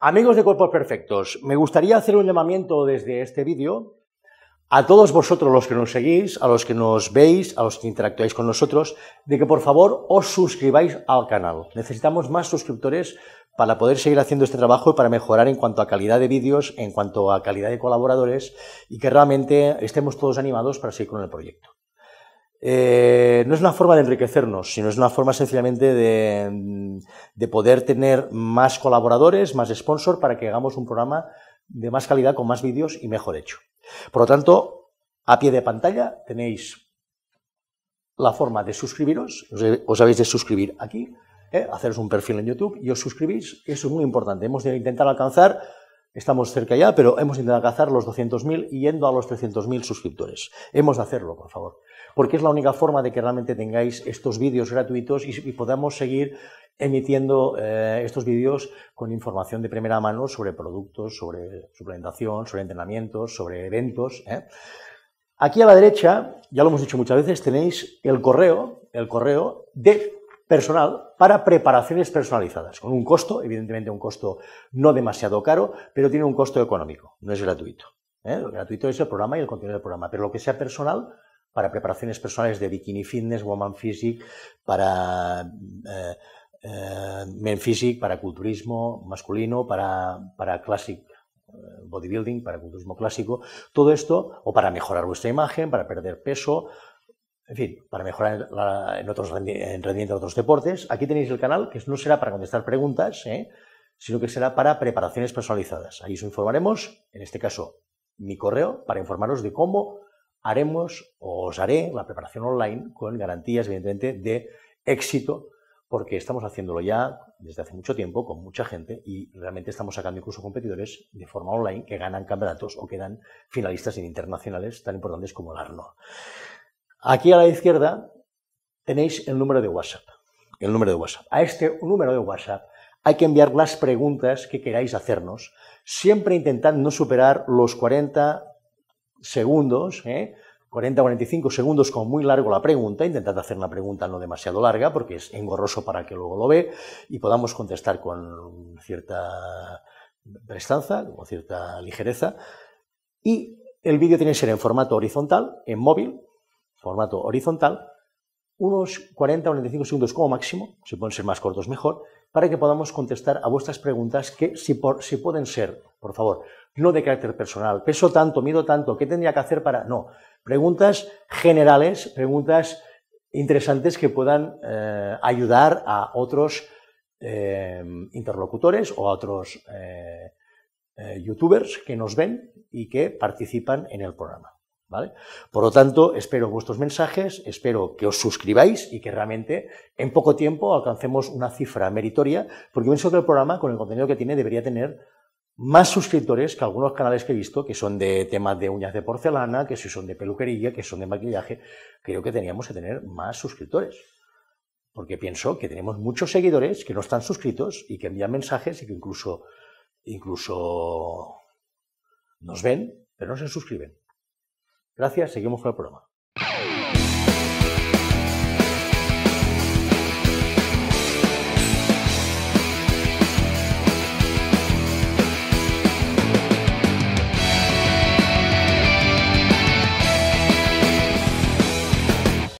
Amigos de Cuerpos Perfectos, me gustaría hacer un llamamiento desde este vídeo a todos vosotros los que nos seguís, a los que nos veis, a los que interactuáis con nosotros, de que por favor os suscribáis al canal. Necesitamos más suscriptores para poder seguir haciendo este trabajo y para mejorar en cuanto a calidad de vídeos, en cuanto a calidad de colaboradores y que realmente estemos todos animados para seguir con el proyecto. Eh, no es una forma de enriquecernos, sino es una forma sencillamente de, poder tener más colaboradores, más sponsor para que hagamos un programa de más calidad, con más vídeos y mejor hecho. Por lo tanto, a pie de pantalla tenéis la forma de suscribiros, os habéis de suscribir aquí, ¿eh? haceros un perfil en YouTube y os suscribís, eso es muy importante. Hemos de intentar alcanzar Estamos cerca ya, pero hemos intentado alcanzar los 200.000 y yendo a los 300.000 suscriptores. Hemos de hacerlo, por favor, porque es la única forma de que realmente tengáis estos vídeos gratuitos y, podamos seguir emitiendo eh, estos vídeos con información de primera mano sobre productos, sobre suplementación, sobre entrenamientos, sobre eventos. ¿eh? Aquí a la derecha, ya lo hemos dicho muchas veces, tenéis el correo, el correo de personal para preparaciones personalizadas, con un costo, evidentemente un costo no demasiado caro, pero tiene un costo económico, no es gratuito. ¿eh? Lo gratuito es el programa y el contenido del programa, pero lo que sea personal, para preparaciones personales de bikini fitness, woman physique, para eh, eh, men physique, para culturismo masculino, para, para classic bodybuilding, para culturismo clásico, todo esto, o para mejorar vuestra imagen, para perder peso, en fin, para mejorar en otros en rendimiento de otros deportes. Aquí tenéis el canal, que no será para contestar preguntas, ¿eh? sino que será para preparaciones personalizadas. Ahí os informaremos, en este caso, mi correo, para informaros de cómo haremos o os haré la preparación online con garantías, evidentemente, de éxito, porque estamos haciéndolo ya desde hace mucho tiempo con mucha gente y realmente estamos sacando incluso competidores de forma online que ganan campeonatos o quedan finalistas en internacionales tan importantes como el Arno. Aquí a la izquierda tenéis el número de WhatsApp. El número de WhatsApp. A este número de WhatsApp hay que enviar las preguntas que queráis hacernos. Siempre intentad no superar los 40 segundos, ¿eh? 40-45 segundos con muy largo la pregunta, intentad hacer una pregunta no demasiado larga porque es engorroso para que luego lo ve y podamos contestar con cierta prestanza, con cierta ligereza. Y el vídeo tiene que ser en formato horizontal, en móvil, formato horizontal, unos 40 o 45 segundos como máximo, si pueden ser más cortos mejor, para que podamos contestar a vuestras preguntas que, si, por, pueden ser, por favor, no de carácter personal, peso tanto, miedo tanto, ¿qué tendría que hacer para...? No, preguntas generales, preguntas interesantes que puedan eh, ayudar a otros eh, interlocutores o a otros eh, youtubers que nos ven y que participan en el programa. Por lo tanto, espero vuestros mensajes, espero que os suscribáis y que realmente en poco tiempo alcancemos una cifra meritoria, porque pienso que el programa, con el contenido que tiene, debería tener más suscriptores que algunos canales que he visto, que son de temas de uñas de porcelana, que si son de peluquería, que son de maquillaje. Creo que teníamos que tener más suscriptores. Porque pienso que tenemos muchos seguidores que no están suscritos y que envían mensajes y que incluso, incluso nos ven, pero no se suscriben. Gracias, seguimos con el programa.